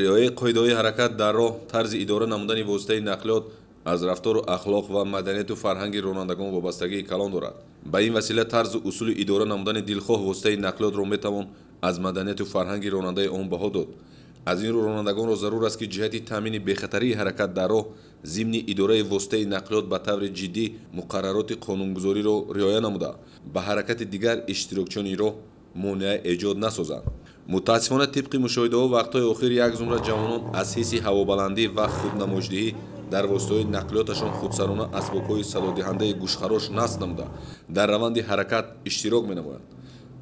риояи қоидаҳои ҳаракат дар роҳ тарзи идора намудани воситаи нақлиёт аз рафтору ахлоқ ва маданияту фарҳанги ронандагон вобастагии калон дорад ба ин васила тарзу усули идора намудани дилхоҳ воситаи нақлиётро метавон аз маданияту фарҳанги ронандаи он баҳо дод аз ин рӯ ронандагонро зарур аст ки ҷиҳати таъмини бехатарии ҳаракат дар роҳ зимни идораи воситаи нақлиёт ба таври ҷиддӣ муқаррароти қонунгузориро риоя намуда ба ҳаракати дигар иштирокчони роҳ монеа эҷод насозанд متاسفانه طبق مشاهده ها وقتای اخیر یک زمره جوانان از حیث هوابلندی و خودنمایشدهی در واسطه نقلیاتشان خودسرانه از بکای صدادهنده گوشخراش نصب نموده در روند حرکت اشتراک می نموید.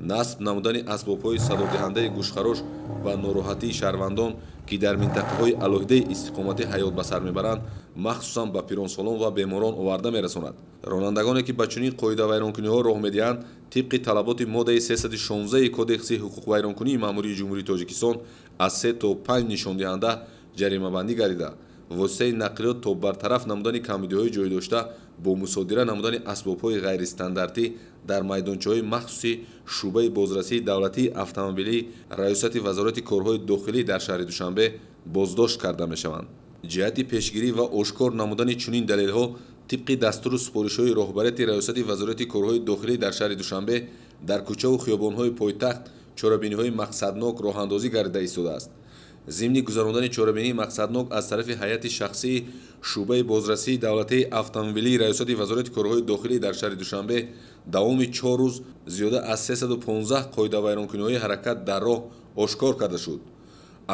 نصب نمودن اسباب های صدادهنده گوشخراش و نروحتی شهروندان که در منطقه های علاقه استقامت حیات بسر می برند махсусан ба пиронсолон ва беморон оварда мерасонад ронандагоне ки ба чунин қоидавайронкуниҳо роҳ медиҳанд тибқи талаботи моддаи 316 кодекси ҳуқуқвайронкунии маъмурии ҷумҳурии тоҷикистон аз се то панҷ нишондиҳанда ҷаримабандӣ гардида воситаи нақлиёт то бартараф намудани камидиҳои ҷойдошта бо мусодира намудани асбобҳои ғайристандартӣ дар майдончаҳои махсуси шӯъбаи бозрасии давлатии автомобилӣ раёсати вазорати корҳои дохилӣ дар шаҳри душанбе боздошт карда мешаванд ҷиҳати пешгирӣ ва ошкор намудани чунин далелҳо тибқи дастуру супоришҳои роҳбарияти раёсати вазорати корҳои дохилӣ дар шаҳри душанбе дар кӯчаву хиёбонҳои пойтахт чорабиниҳои мақсаднок роҳандозӣ гардида истодааст зимни гузаронидани чорабинии мақсаднок аз тарафи ҳайати шахсии шӯъбаи бозрасии давлатии автомобилии раёсати вазорати корҳои дохилӣ дар шаҳри душанбе давоми чор рӯз зиёда аз 315 қоидавайронкуниҳои ҳаракат дар роҳ ошкор карда шуд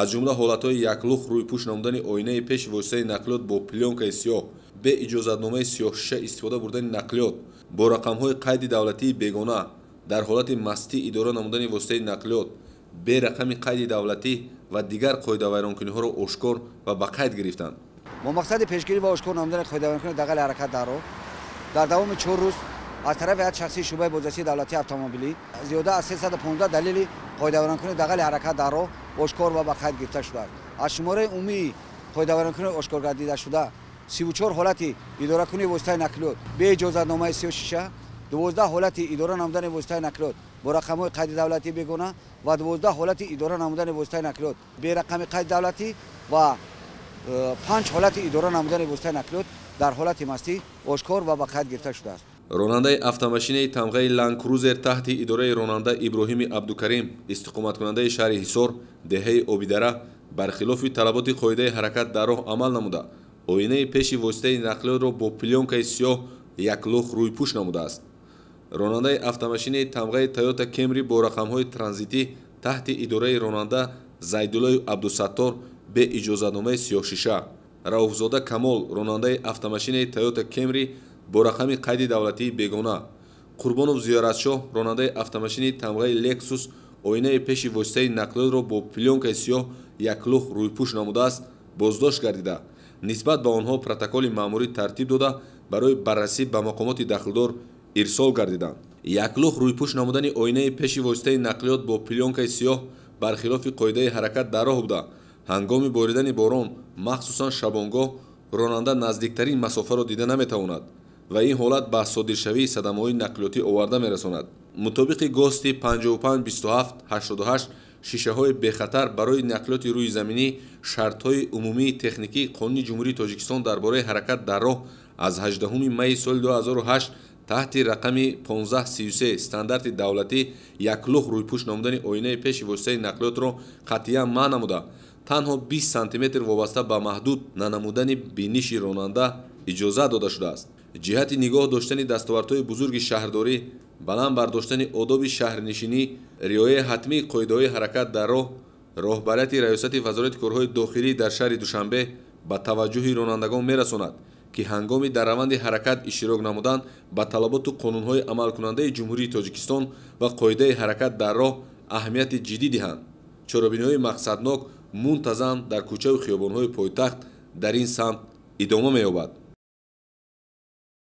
аз ҷумла ҳолатҳои яклух рӯйпӯш намудани оинаи пеши воситаи нақлиёт бо плёнкаи сиёҳ бе иҷозатномаи сиёҳшиша истифода бурдани нақлиёт бо рақамҳои қайди давлатии бегона дар ҳолати мастӣ идора намудани воситаи нақлиёт бе рақами қайди давлатӣ ва дигар қоидавайронкуниҳоро ошкор ва ба қайд гирифтанд бо мақсади пешгирӣ ва ошкор намудани қоидавайронкуни дағали ҳаракат дарро дар давоми чор рӯз аз тарафи ҳайати шахсии шӯъбаи боздастии давлатии автомобилӣ зиёда аз 315 далели қоидаварнокуни дағали ҳаракат дар роҳ ошкор ва ба қайд гирифта шудааст аз шумораи умумии қоидаварнокуни ошкор гардидашуда 34 ҳолати идоракунии воситаи нақлиёт беиҷозатномаи 36 12 ҳолати идора намудани воситаи нақлиёт бо рақамҳои қайди давлатӣ бегона ва 12 ҳолати идора намудани воситаи нақлиёт бераққами қайди давлатӣ ва э, панҷ ҳолати идора намудани воситаи нақлиёт дар ҳолати мастӣ ошкор ва ба қайд гирифта шудааст ронандаи автомашинаи тамғаи ланкрузер таҳти идораи ронанда иброҳими абдукарим истиқоматкунандаи шаҳри ҳисор деҳаи обидара бархилофи талаботи қоидаи ҳаракат дар роҳ амал намуда оинаи пеши воситаи нақлиётро бо пилёнкаи сиёҳ яклох рӯйпӯш намудааст ронандаи автомашинаи тамғаи тайёта кемри бо рақамҳои транзитӣ таҳти идораи ронанда зайдуллои абдусаттор бе иҷозатномаи сиёҳшиша равуфзода камол ронандаи автомашинаи тайёта кемри бо рақами қайди давлатии бегона қурбонов зиёратшоҳ ронандаи автомашини тамғаи лексус оинаи пеши воситаи нақлиётро бо пилёнкаи сиёҳ яклух рӯйпӯш намудааст боздошт гардида нисбат ба онҳо протоколи маъмурӣ тартиб дода барои баррасӣ ба мақомоти дахлдор ирсол гардиданд яклух рӯйпӯш намудани оинаи пеши воситаи нақлиёт бо пилёнкаи сиёҳ бархилофи қоидаи ҳаракат дар роҳ буда ҳангоми боридани борон махсусан шабонгоҳ ронанда наздиктарин масофаро дида наметавонад ва ин ҳолат ба содиршавии садамаҳои нақлиётӣ оварда мерасонад мутобиқи гости 552788 шишаҳои бехатар барои нақлиёти рӯи заминӣ шартҳои умумии техникии қонуни ҷумҳурии тоҷикистон дар бораи ҳаракат дар роҳ аз 18 майи соли 2008 таҳти рақами 1533 стандарти давлатӣ яклух рӯйпӯш намудани оинаи пеши воситаи нақлиётро қатъиян маъ намуда танҳо 20 сантиметр вобаста ба маҳдуд нанамудани биниши ронанда иҷоза дода шудааст ҷиҳати нигоҳ доштани дастовардҳои бузурги шаҳрдорӣ баланд бардоштани одоби шаҳрнишинӣ риояи ҳатмии қоидаҳои ҳаракат дар роҳ роҳбарияти раёсати вазорати корҳои дохилӣ дар шаҳри душанбе ба таваҷҷӯҳи ронандагон мерасонад ки ҳангоми дар раванди ҳаракат иштирок намудан ба талаботу қонунҳои амалкунандаи ҷумҳурии тоҷикистон ва қоидаи ҳаракат дар роҳ аҳамияти ҷиддӣ диҳанд чорабиниҳои мақсаднок мунтазам дар кӯчаву хиёбонҳои пойтахт дар ин самт идома меёбад